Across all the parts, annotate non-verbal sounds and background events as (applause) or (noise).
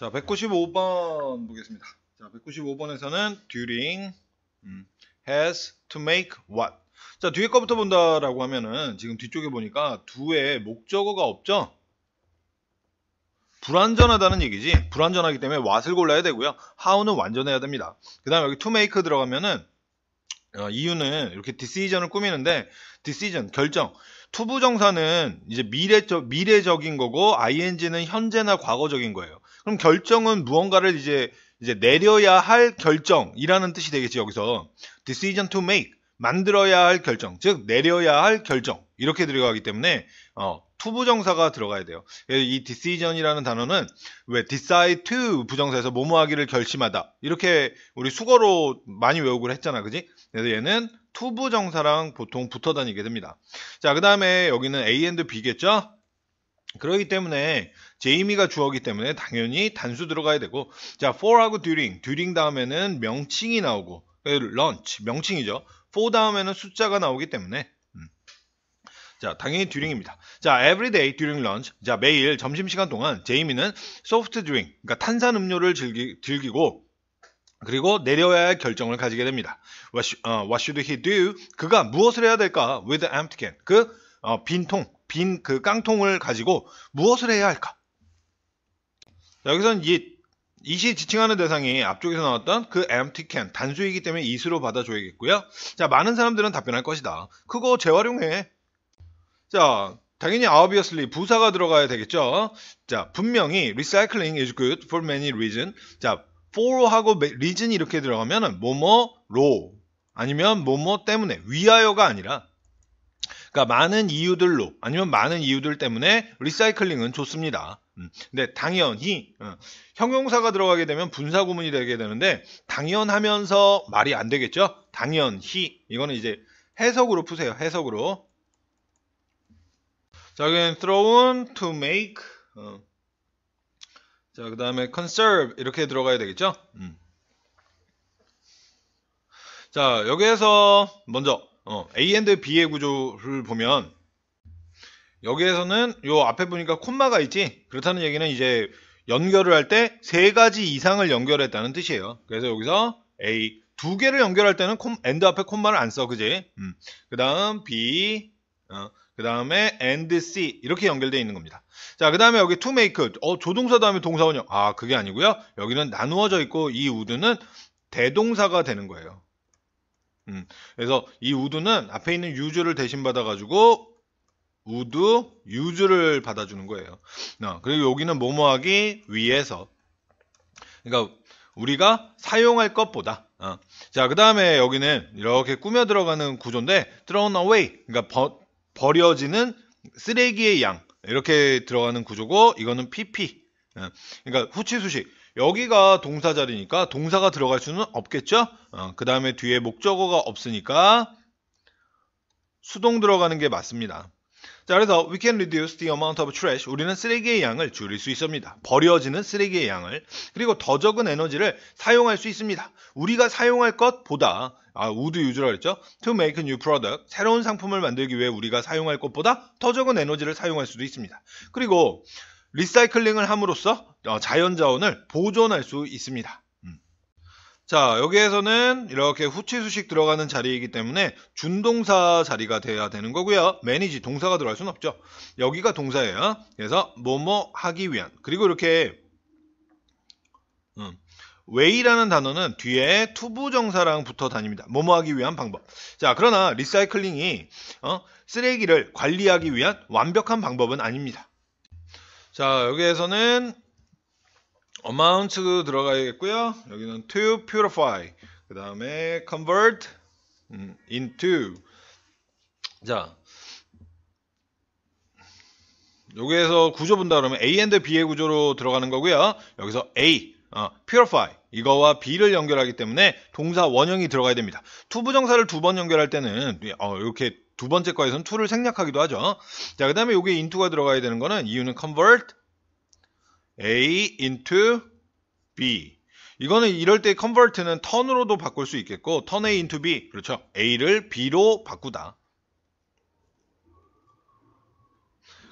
자, 195번 보겠습니다. 자, 195번에서는 during 음, has to make what. 자, 뒤에 거부터 본다라고 하면은 지금 뒤쪽에 보니까 두 o 에 목적어가 없죠? 불완전하다는 얘기지. 불완전하기 때문에 what을 골라야 되고요. how는 완전해야 됩니다. 그 다음에 여기 to make 들어가면은 어, 이유는 이렇게 decision을 꾸미는데 decision 결정 투부정사는 이제 미래적 미래적인 거고 ing는 현재나 과거적인 거예요. 그럼 결정은 무언가를 이제 이제 내려야 할 결정이라는 뜻이 되겠죠. 여기서 decision to make 만들어야 할 결정, 즉 내려야 할 결정 이렇게 들어가기 때문에 어, t 부정사가 들어가야 돼요. 이 decision이라는 단어는 왜 decide to 부정사에서 뭐뭐하기를 결심하다 이렇게 우리 수거로 많이 외우고 했잖아, 그지? 그래서 얘는 투 부정사랑 보통 붙어 다니게 됩니다. 자, 그 다음에 여기는 A and B겠죠? 그러기 때문에 제이미가 주어기 때문에 당연히 단수 들어가야 되고 자 for하고 during, during 다음에는 명칭이 나오고 그 lunch 명칭이죠. for 다음에는 숫자가 나오기 때문에 음. 자, 당연히 듀링입니다. 자, everyday during lunch. 자, 매일 점심시간 동안 제이미는 소프트 드링, 그러니까 탄산 음료를 즐기, 즐기고 그리고 내려야 할 결정을 가지게 됩니다. What, uh, what should he do? 그가 무엇을 해야 될까? With empty can. 그 어, 빈통, 빈 그 깡통을 가지고 무엇을 해야 할까? 여기서는 이, 이시 지칭하는 대상이 앞쪽에서 나왔던 그 empty can 단수이기 때문에 이수로 받아줘야겠고요. 자 많은 사람들은 답변할 것이다. 그거 재활용해. 자 당연히 obviously 부사가 들어가야 되겠죠. 자 분명히 recycling is good for many reasons. 자 for하고 reason 이렇게 들어가면은 뭐뭐로 아니면 뭐뭐 때문에 위하여가 아니라 그러니까 많은 이유들로 아니면 많은 이유들 때문에 리사이클링은 좋습니다. 음. 근데 당연히 어, 형용사가 들어가게 되면 분사 구문이 되게 되는데 당연하면서 말이 안 되겠죠. 당연히 이거는 이제 해석으로 푸세요. 해석으로. 자, 여기는 thrown to make. 어. 자, 그 다음에 conserve 이렇게 들어가야 되겠죠. 음. 자, 여기에서 먼저 어, A and B의 구조를 보면 여기에서는 요 앞에 보니까 콤마가 있지. 그렇다는 얘기는 이제 연결을 할 때 세 가지 이상을 연결했다는 뜻이에요. 그래서 여기서 A 두 개를 연결할 때는 콤, and 앞에 콤마를 안 써, 그지? 음. 그 다음 B, 어, 그 다음에 and C 이렇게 연결되어 있는 겁니다. 자, 그 다음에 여기 to make, 어, 조동사 다음에 동사 원형. 아, 그게 아니고요. 여기는 나누어져 있고 이우드는 대동사가 되는 거예요. 음. 그래서 이 우드는 앞에 있는 유즈를 대신 받아가지고 우드 유즈를 받아주는 거예요. 어, 그리고 여기는 뭐뭐하기 위해서. 그러니까 우리가 사용할 것보다. 어. 자, 그 다음에 여기는 이렇게 꾸며 들어가는 구조인데 thrown away. 그러니까 버, 버려지는 쓰레기의 양. 이렇게 들어가는 구조고 이거는 PP. 어. 그러니까 후치수식. 여기가 동사 자리니까 동사가 들어갈 수는 없겠죠? 어, 그 다음에 뒤에 목적어가 없으니까 수동 들어가는 게 맞습니다. 자, 그래서 we can reduce the amount of trash. 우리는 쓰레기의 양을 줄일 수 있습니다. 버려지는 쓰레기의 양을. 그리고 더 적은 에너지를 사용할 수 있습니다. 우리가 사용할 것보다 아, 우드 유즈라그랬죠 To make a new product. 새로운 상품을 만들기 위해 우리가 사용할 것보다 더 적은 에너지를 사용할 수도 있습니다. 그리고 리사이클링을 함으로써 어, 자연자원을 보존할 수 있습니다. 음. 자 여기에서는 이렇게 후치수식 들어가는 자리이기 때문에 준동사 자리가 돼야 되는 거고요 매니지 동사가 들어갈 수는 없죠 여기가 동사예요 그래서 뭐뭐 하기 위한 그리고 이렇게 음, way라는 단어는 뒤에 투부정사랑 붙어 다닙니다 뭐뭐 하기 위한 방법 자 그러나 리사이클링이 어, 쓰레기를 관리하기 위한 완벽한 방법은 아닙니다 자, 여기에서는 amount 들어가야겠고요. 여기는 to purify. 그 다음에 convert 음, into. 자, 여기에서 구조 본다 그러면 A and B의 구조로 들어가는 거고요. 여기서 A, 어, purify 이거와 B를 연결하기 때문에 동사 원형이 들어가야 됩니다. 투부정사를 두 번 연결할 때는 어, 이렇게 두 번째 과에서는 t 를 생략하기도 하죠. 자, 그 다음에 여기에 into가 들어가야 되는 거는 이유는 convert A into B. 이거는 이럴 때 convert는 턴으로도 바꿀 수 있겠고 turn A into B. 그렇죠. A를 B로 바꾸다.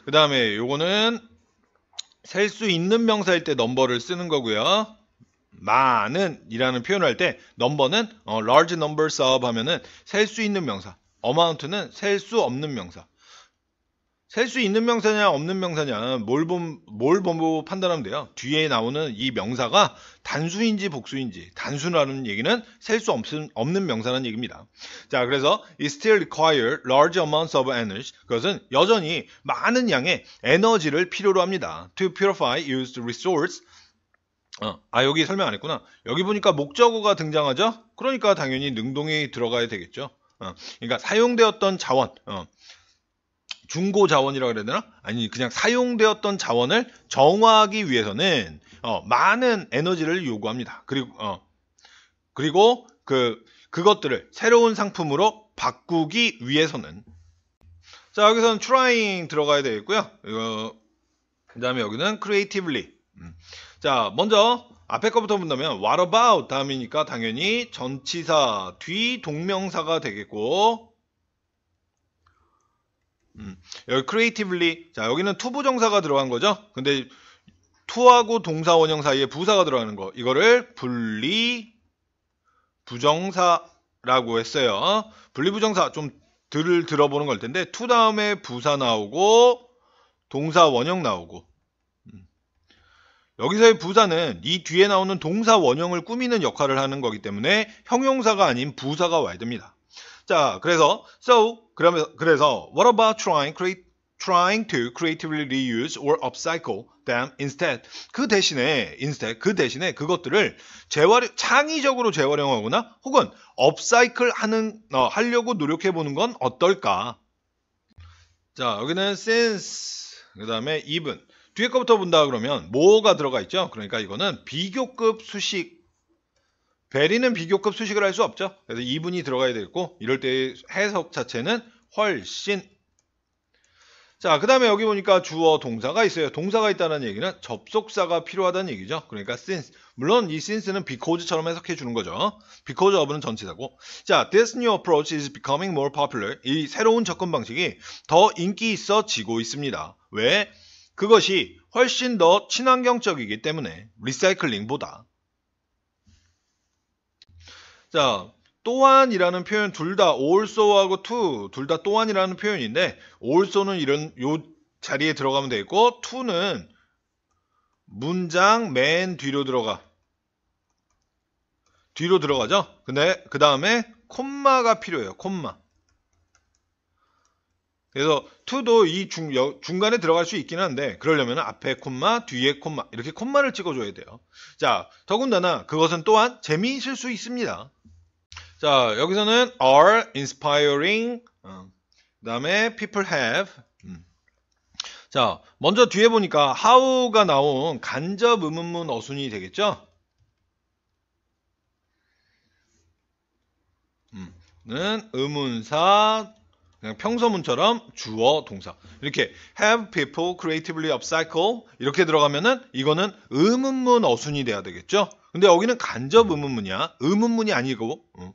그 다음에 요거는 셀 수 있는 명사일 때 넘버를 쓰는 거고요. 많은 이라는 표현을 할 때 넘버는 어, large numbers of 하면은 셀 수 있는 명사 amount는 셀 수 없는 명사. 셀 수 있는 명사냐 없는 명사냐 뭘, 본, 뭘 보고 뭐 판단하면 돼요. 뒤에 나오는 이 명사가 단수인지 복수인지 단수라는 얘기는 셀 수 없는, 명사라는 얘기입니다. 자 그래서 it still require large amounts of energy 그것은 여전히 많은 양의 에너지를 필요로 합니다. to purify used resource 어, 아 여기 설명 안 했구나. 여기 보니까 목적어가 등장하죠? 그러니까 당연히 능동이 들어가야 되겠죠. 어. 그러니까 사용되었던 자원, 어. 중고 자원이라고 해야 되나? 아니 그냥 사용되었던 자원을 정화하기 위해서는 어, 많은 에너지를 요구합니다. 그리고 그리고 그 그것들을 새로운 상품으로 바꾸기 위해서는 자 여기서는 트라잉 들어가야 되겠고요. 그 다음에 여기는 크리에이티블리 음. 자 먼저 앞에 거부터 본다면 what about 다음이니까 당연히 전치사 뒤 동명사가 되겠고 음, 여기 creatively 자 여기는 투부정사가 들어간 거죠 근데 투하고 동사 원형 사이에 부사가 들어가는 거 이거를 분리 부정사라고 했어요 분리 부정사 좀 들을 들어보는 걸 텐데 투 다음에 부사 나오고 동사 원형 나오고 여기서의 부사는 이 뒤에 나오는 동사 원형을 꾸미는 역할을 하는 거기 때문에 형용사가 아닌 부사가 와야 됩니다. 자, 그래서 so 그러면 그래서 what about trying create trying to creatively reuse or upcycle them instead 그 대신에 instead 그 대신에 그것들을 재활 용 창의적으로 재활용하거나 혹은 업사이클 하는 어, 하려고 노력해 보는 건 어떨까? 자, 여기는 since 그다음에 even 뒤에 거부터 본다 그러면 뭐가 들어가 있죠? 그러니까 이거는 비교급 수식 베리는 비교급 수식을 할 수 없죠. 그래서 이분이 들어가야 되겠고 이럴 때 해석 자체는 훨씬 자, 그 다음에 여기 보니까 주어 동사가 있어요. 동사가 있다는 얘기는 접속사가 필요하다는 얘기죠. 그러니까 since. 물론 이 since는 because처럼 해석해 주는 거죠. because of는 전체사고 자, this new approach is becoming more popular. 이 새로운 접근 방식이 더 인기 있어지고 있습니다. 왜? 그것이 훨씬 더 친환경적이기 때문에 리사이클링보다 자 또한이라는 표현 둘 다 also하고 to 둘 다 또한이라는 표현인데 also는 이런 요 자리에 들어가면 되고 to는 문장 맨 뒤로 들어가 뒤로 들어가죠 근데 그 다음에 콤마가 필요해요 콤마 그래서 to도 이 중, 여, 중간에 들어갈 수 있긴 한데 그러려면 앞에 콤마 뒤에 콤마 이렇게 콤마를 찍어줘야 돼요. 자 더군다나 그것은 또한 재미있을 수 있습니다. 자 여기서는 are inspiring 어, 그 다음에 people have 음. 자 먼저 뒤에 보니까 how가 나온 간접 음문문 어순이 되겠죠? 음. 는 의문사 그냥 평서문처럼 주어 동사 이렇게 have people creatively upcycle 이렇게 들어가면은 이거는 의문문 어순이 돼야 되겠죠. 근데 여기는 간접 의문문이야. 의문문이 아니고 음.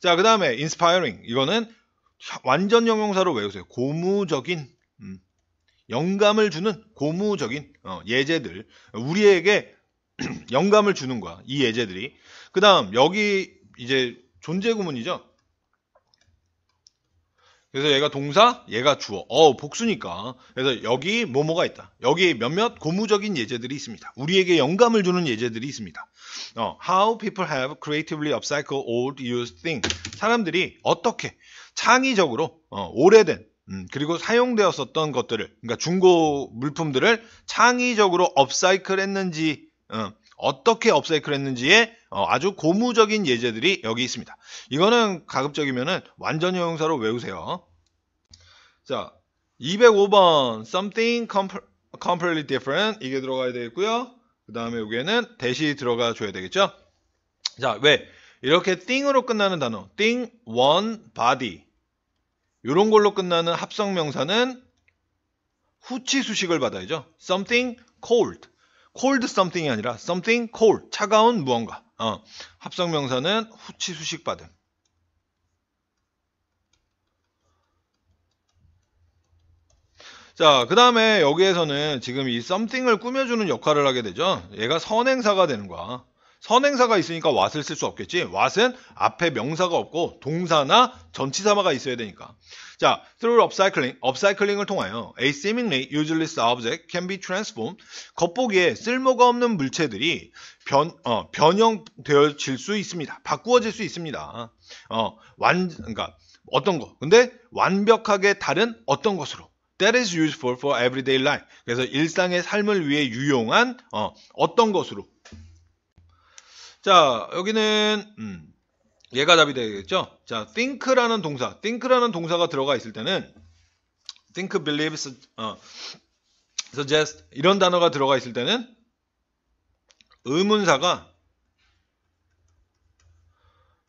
자 그다음에 inspiring 이거는 완전 영용사로 외우세요. 고무적인 음. 영감을 주는 고무적인 어, 예제들 우리에게 (clears throat) 영감을 주는 거야 이 예제들이 그다음 여기 이제 존재 구문이죠. 그래서 얘가 동사, 얘가 주어. 어, 복수니까. 그래서 여기 뭐뭐가 있다. 여기 몇몇 고무적인 예제들이 있습니다. 우리에게 영감을 주는 예제들이 있습니다. 어, how people have creatively upcycled old used t h i n g 사람들이 어떻게 창의적으로 어, 오래된 음, 그리고 사용되었었던 것들을, 그러니까 중고 물품들을 창의적으로 업사이클 했는지, 어, 어떻게 업사이클 했는지에 어, 아주 고무적인 예제들이 여기 있습니다. 이거는 가급적이면은 완전 형용사로 외우세요. 자, 205번 something completely different 이게 들어가야 되겠고요. 그 다음에 여기에는 대시 들어가 줘야 되겠죠. 자, 왜? 이렇게 thing으로 끝나는 단어 thing, one, body 이런 걸로 끝나는 합성명사는 후치 수식을 받아야죠. something cold cold something이 아니라 something cold 차가운 무언가 어, 합성 명사는 후치 수식 받음 자, 그 다음에 여기에서는 지금 이 something을 꾸며주는 역할을 하게 되죠. 얘가 선행사가 되는 거야. 선행사가 있으니까 what을 쓸 수 없겠지. what은 앞에 명사가 없고 동사나 전치사마가 있어야 되니까. 자, through upcycling, upcycling을 통하여 a seemingly useless object can be transformed. 겉보기에 쓸모가 없는 물체들이 변, 어, 변형되어질 수 있습니다. 바꾸어질 수 있습니다. 어, 완, 그러니까 어떤 거. 근데 완벽하게 다른 어떤 것으로. That is useful for everyday life. 그래서 일상의 삶을 위해 유용한 어, 어떤 것으로 자, 여기는 음, 얘가 답이 되겠죠? 자, think라는 동사, think라는 동사가 들어가 있을 때는 think, believe, 어, suggest 이런 단어가 들어가 있을 때는 의문사가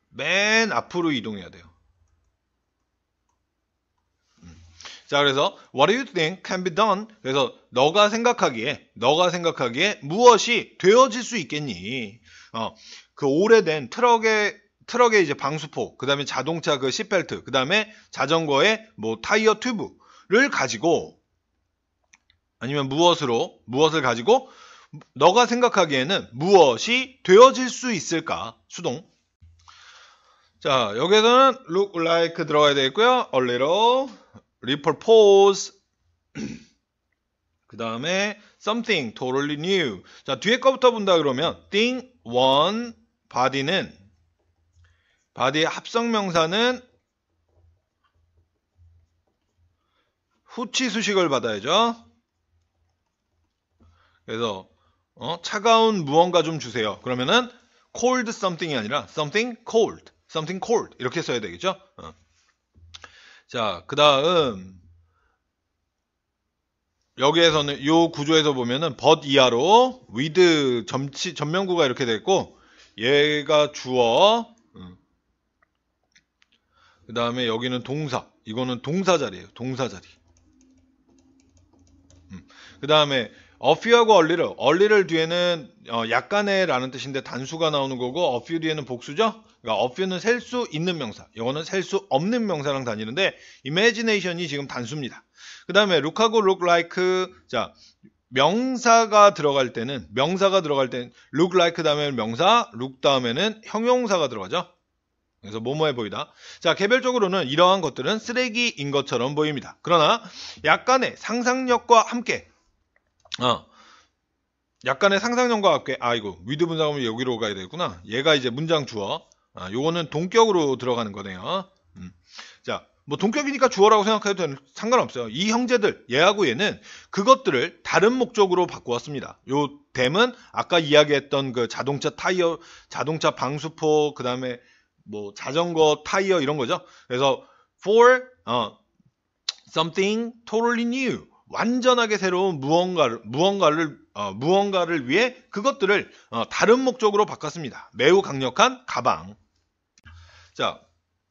맨 앞으로 이동해야 돼요. 음. 자, 그래서 what do you think can be done? 그래서 너가 생각하기에 너가 생각하기에 무엇이 되어질 수 있겠니? 어, 그 오래된 트럭의 트럭의 이제 방수포, 그다음에 자동차 그시펠트 그다음에 자전거의 뭐 타이어 튜브를 가지고 아니면 무엇으로 무엇을 가지고 너가 생각하기에는 무엇이 되어질 수 있을까? 수동. 자, 여기에서는 look like 들어가야 되겠고요. a little, repurpose. (clears throat) 그 다음에 something totally new. 자, 뒤에 거부터 본다 그러면 thing 원 바디는 바디의 합성 명사는 후치 수식을 받아야죠. 그래서 어, 차가운 무언가 좀 주세요. 그러면은 cold something이 아니라 something cold, something cold 이렇게 써야 되겠죠. 어. 자, 그 다음 여기에서는 요 구조에서 보면은 but 이하로 with 점치 전면구가 이렇게 됐고 얘가 주어 음. 그 다음에 여기는 동사 이거는 동사 자리에요 동사 자리 음. 그 다음에 어퓨하고 얼리를 얼리를 뒤에는 어, 약간의 라는 뜻인데 단수가 나오는 거고 어퓨 뒤에는 복수죠 그러니까 어퓨는 셀 수 있는 명사 이거는 셀 수 없는 명사랑 다니는데 이미지네이션이 지금 단수입니다 그 다음에 l o 하고 look l 자 명사가 들어갈 때는 명사가 들어갈 때는 look like 다음에 명사, l o o 다음에는 형용사가 들어가죠. 그래서 뭐뭐해 보이다. 자, 개별적으로는 이러한 것들은 쓰레기인 것처럼 보입니다. 그러나 약간의 상상력과 함께 어, 약간의 상상력과 함께 아이고 위드 분사하면 여기로 가야 되구나. 겠 얘가 이제 문장 주어. 아, 요거는 동격으로 들어가는 거네요. 음. 자, 뭐 동격이니까 주어라고 생각해도 되는, 상관없어요. 이 형제들 얘하고 얘는 그것들을 다른 목적으로 바꾸었습니다. 요 댐은 아까 이야기했던 그 자동차 타이어, 자동차 방수포, 그 다음에 뭐 자전거 타이어 이런 거죠. 그래서 for 어, something totally new 완전하게 새로운 무언가를 무언가를 어, 무언가를 위해 그것들을 어, 다른 목적으로 바꿨습니다. 매우 강력한 가방. 자,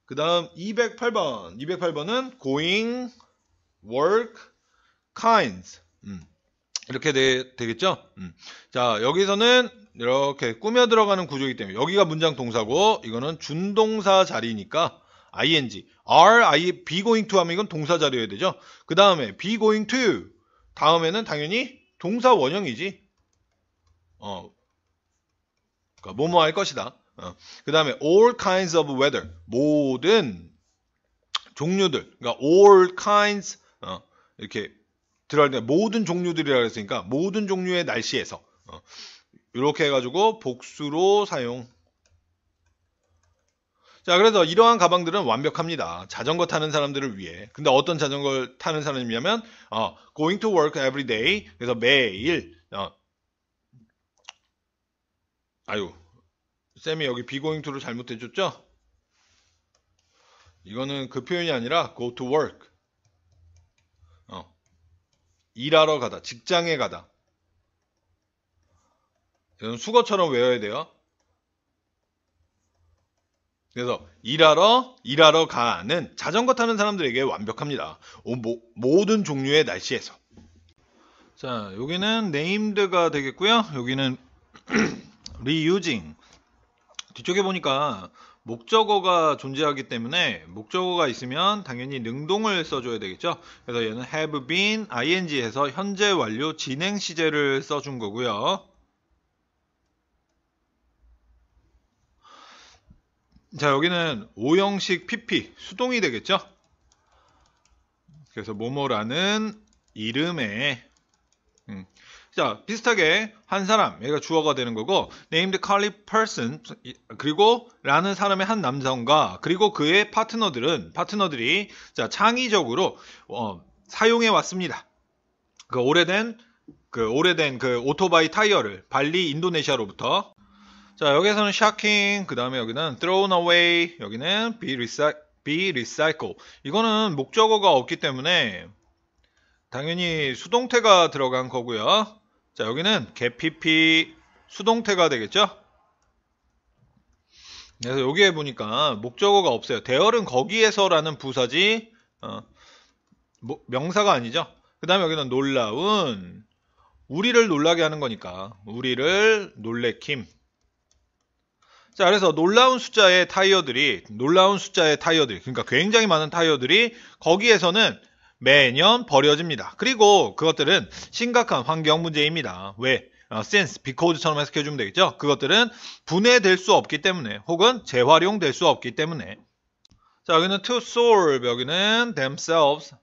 그 다음 208번. 208번은 going, work, kinds. 음. 이렇게 되, 겠죠 음. 자, 여기서는 이렇게 꾸며 들어가는 구조이기 때문에 여기가 문장 동사고 이거는 준동사 자리니까 ing. are, I, be going to 하면 이건 동사 자리여야 되죠. 그 다음에 be going to 다음에는 당연히 동사 원형이지. 어. 그러니까 뭐뭐 할 것이다. 어. 그 다음에 all kinds of weather 모든 종류들 그러니까 all kinds 어, 이렇게 들어갈 때 모든 종류들이라고 했으니까 모든 종류의 날씨에서 어, 이렇게 해가지고 복수로 사용 자 그래서 이러한 가방들은 완벽합니다 자전거 타는 사람들을 위해 근데 어떤 자전거를 타는 사람이냐면 어, going to work every day 그래서 매일 어, 아유 쌤이 여기 비고잉 투를 잘못 해줬죠? 이거는 그 표현이 아니라 go to work. 어. 일하러 가다. 직장에 가다. 이건 수거처럼 외워야 돼요. 그래서 일하러 일하러 가는 자전거 타는 사람들에게 완벽합니다. 오, 모, 모든 종류의 날씨에서. 자, 여기는 named 가 되겠고요. 여기는 reusing (clears throat) 뒤쪽에 보니까 목적어가 존재하기 때문에 목적어가 있으면 당연히 능동을 써줘야 되겠죠. 그래서 얘는 have been ing 에서 현재 완료 진행 시제를 써준 거고요. 자 여기는 5형식 pp 수동이 되겠죠. 그래서 모모라는 이름의 음, 자, 비슷하게 한 사람, 얘가 주어가 되는 거고 named Carly person 그리고 라는 사람의 한 남성과 그리고 그의 파트너들은 파트너들이 자, 창의적으로 어, 사용해 왔습니다. 그 오래된 그 오래된 그 오토바이 타이어를 발리 인도네시아로부터 자, 여기서는 에 shocking, 그다음에 여기는 thrown away, 여기는 be recycled be recycle. 이거는 목적어가 없기 때문에 당연히 수동태가 들어간 거고요. 자 여기는 개PP 수동태가 되겠죠 그래서 여기에 보니까 목적어가 없어요 대열은 거기에서라는 부사지 어, 뭐, 명사가 아니죠 그 다음에 여기는 놀라운 우리를 놀라게 하는 거니까 우리를 놀래킴 자 그래서 놀라운 숫자의 타이어들이 놀라운 숫자의 타이어들 그러니까 굉장히 많은 타이어들이 거기에서는 매년 버려집니다. 그리고 그것들은 심각한 환경 문제입니다. 왜? 어, since, because처럼 해석해주면 되겠죠? 그것들은 분해될 수 없기 때문에 혹은 재활용될 수 없기 때문에 자 여기는 to solve 여기는 themselves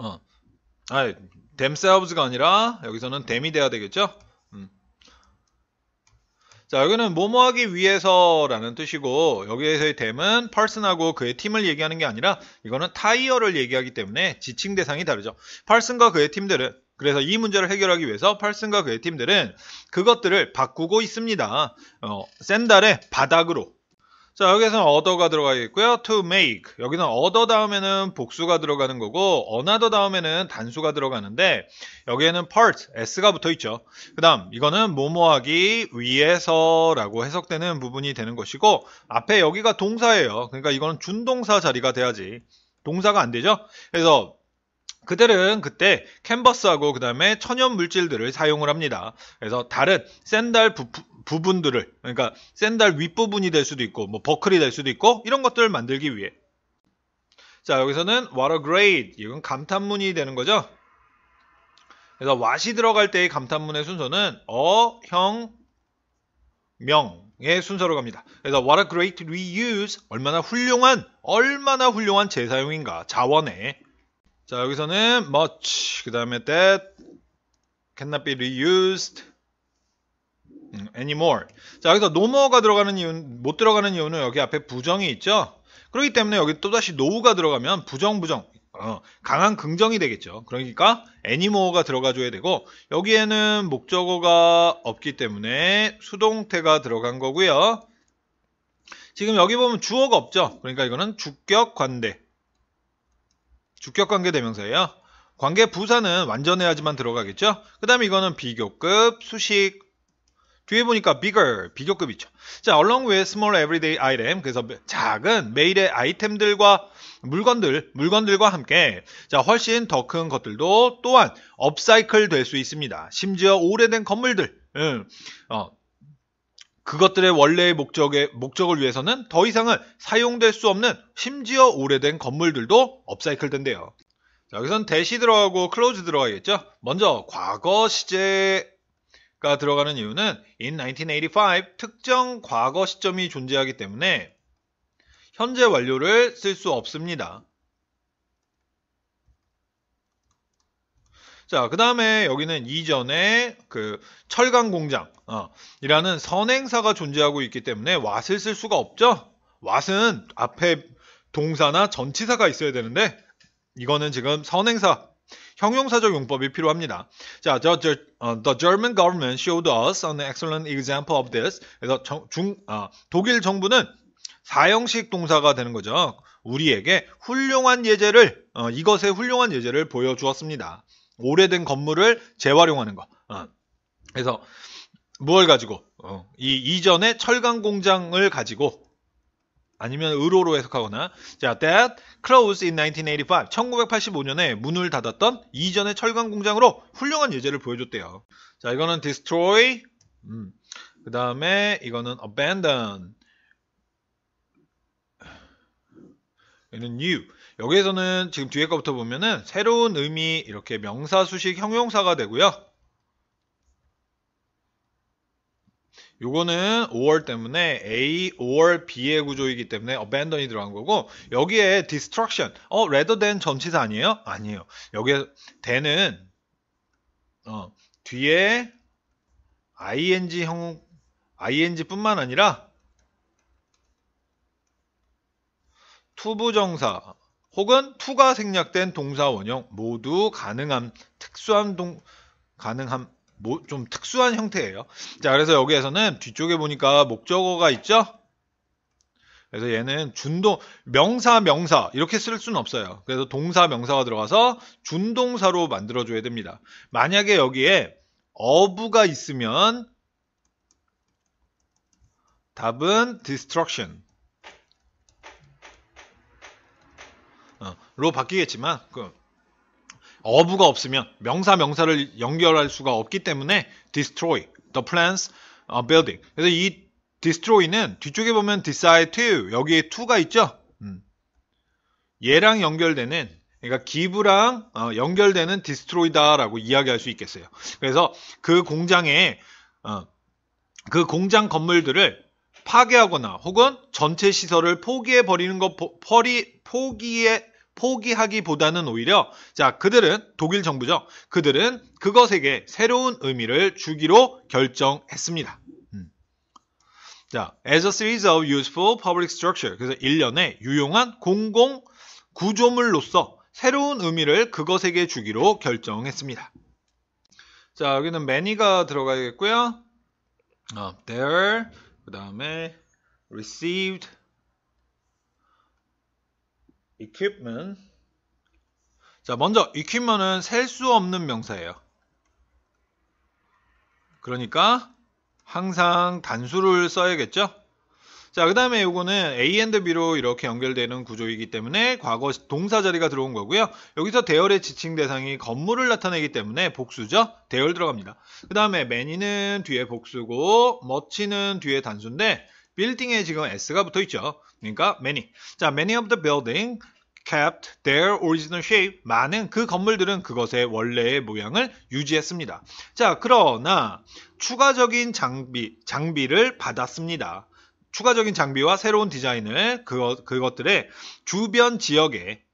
어. 아니, themselves가 아니라 여기서는 them이 돼야 되겠죠? 자, 여기는 뭐뭐 하기 위해서라는 뜻이고 여기에서의 댐은 팔슨하고 그의 팀을 얘기하는 게 아니라 이거는 타이어를 얘기하기 때문에 지칭 대상이 다르죠. 팔슨과 그의 팀들은 그래서 이 문제를 해결하기 위해서 팔슨과 그의 팀들은 그것들을 바꾸고 있습니다. 어, 샌달의 바닥으로 자, 여기서는 order가 들어가겠고요. to make. 여기는 order 다음에는 복수가 들어가는 거고 another 다음에는 단수가 들어가는데 여기에는 part, s가 붙어 있죠. 그다음 이거는 뭐뭐하기 위해서라고 해석되는 부분이 되는 것이고 앞에 여기가 동사예요. 그러니까 이거는 준동사 자리가 돼야지 동사가 안 되죠. 그래서 그들은 그때 캔버스하고 그 다음에 천연 물질들을 사용을 합니다. 그래서 다른 샌달 부, 분들을 그러니까 샌달 윗부분이 될 수도 있고 뭐 버클이 될 수도 있고 이런 것들을 만들기 위해 자 여기서는 what a great 이건 감탄문이 되는 거죠. 그래서 왓이 들어갈 때의 감탄문의 순서는 어, 형, 명의 순서로 갑니다. 그래서 what a great reuse 얼마나 훌륭한 얼마나 훌륭한 재사용인가 자원의 자 여기서는 much 그 다음에 that cannot be reused 음, anymore 자 여기서 no more가 들어가는 이유는 못 들어가는 이유는 여기 앞에 부정이 있죠 그렇기 때문에 여기 또다시 no가 들어가면 부정 부정 어, 강한 긍정이 되겠죠 그러니까 anymore가 들어가 줘야 되고 여기에는 목적어가 없기 때문에 수동태가 들어간 거고요 지금 여기 보면 주어가 없죠 그러니까 이거는 주격 관대 주격관계 대명사예요. 관계 부사는 완전해야지만 들어가겠죠. 그 다음에 이거는 비교급, 수식, 뒤에 보니까 bigger, 비교급이죠. 자, along with small everyday item, 그래서 작은 매일의 아이템들과 물건들, 물건들과 함께 자, 훨씬 더 큰 것들도 또한 업사이클 될 수 있습니다. 심지어 오래된 건물들, 음, 어, 그것들의 원래의 목적의 목적을 위해서는 더 이상은 사용될 수 없는 심지어 오래된 건물들도 업사이클된대요. 자, 여기서는 대시 들어가고 클로즈 들어가겠죠? 먼저 과거 시제가 들어가는 이유는 in 1985 특정 과거 시점이 존재하기 때문에 현재 완료를 쓸 수 없습니다. 자, 그 다음에 여기는 이전에 그 철강 공장이라는 어, 선행사가 존재하고 있기 때문에 왓을 쓸 수가 없죠. 왓은 앞에 동사나 전치사가 있어야 되는데 이거는 지금 선행사 형용사적 용법이 필요합니다. 자, the, the, uh, 어, the German government showed us an excellent example of this. 그래서 정, 중, 아, 독일 정부는 사형식 동사가 되는 거죠. 우리에게 훌륭한 예제를 어, 이것의 훌륭한 예제를 보여주었습니다. 오래된 건물을 재활용하는 거. 어. 그래서 무얼 가지고 어. 이이전의 철강 공장을 가지고 아니면 의로로 해석하거나 자 that closed in 1985 1985년에 문을 닫았던 이전의 철강 공장으로 훌륭한 예제를 보여줬대요. 자 이거는 destroy 음. 그 다음에 이거는 abandon 얘는 new. 여기에서는 지금 뒤에 것부터 보면은 새로운 의미 이렇게 명사, 수식, 형용사가 되고요. 요거는 5월 때문에 A, 5월 B의 구조이기 때문에 abandon이 들어간 거고 여기에 destruction, 어, rather than 전치사 아니에요? 아니에요. 여기에 대는 어, 뒤에 ing 형, ing뿐만 아니라 투부정사 혹은 투가 생략된 동사 원형 모두 가능한 특수한 동 가능함 뭐, 좀 특수한 형태예요. 자, 그래서 여기에서는 뒤쪽에 보니까 목적어가 있죠? 그래서 얘는 준동 명사 명사 이렇게 쓸 수는 없어요. 그래서 동사 명사가 들어가서 준동사로 만들어 줘야 됩니다. 만약에 여기에 어부가 있으면 답은 destruction 로 바뀌겠지만 그 어부가 없으면 명사 명사를 연결할 수가 없기 때문에 destroy the plans u uh, building. 그래서 이 destroy는 뒤쪽에 보면 decide to 여기에 to가 있죠. 음. 얘랑 연결되는 그러니까 기부랑 어, 연결되는 디스트로이다라고 이야기할 수 있겠어요. 그래서 그 공장에 어, 그 공장 건물들을 파괴하거나 혹은 전체 시설을 포기해 버리는 것 포리, 포기해 포기하기보다는 오히려 자 그들은 독일 정부죠. 그들은 그것에게 새로운 의미를 주기로 결정했습니다. 음. 자, as a series of useful public structure. 그래서 일련의 유용한 공공 구조물로서 새로운 의미를 그것에게 주기로 결정했습니다. 자, 여기는 many가 들어가야겠고요. 어, there 그 다음에 received equipment 자 먼저 equipment은 셀 수 없는 명사예요. 그러니까 항상 단수를 써야겠죠? 자, 그 다음에 이거는 A and B로 이렇게 연결되는 구조이기 때문에 과거 동사 자리가 들어온 거고요. 여기서 대열의 지칭 대상이 건물을 나타내기 때문에 복수죠. 대열 들어갑니다. 그 다음에 many는 뒤에 복수고 much는 뒤에 단수인데 빌딩에 지금 s가 붙어 있죠. 그러니까 many. 자, many of the building kept their original shape. 많은 그 건물들은 그것의 원래의 모양을 유지했습니다. 자, 그러나 추가적인 장비, 장비를 받았습니다. 추가적인 장비와 새로운 디자인을 그것, 그것들의 주변 지역에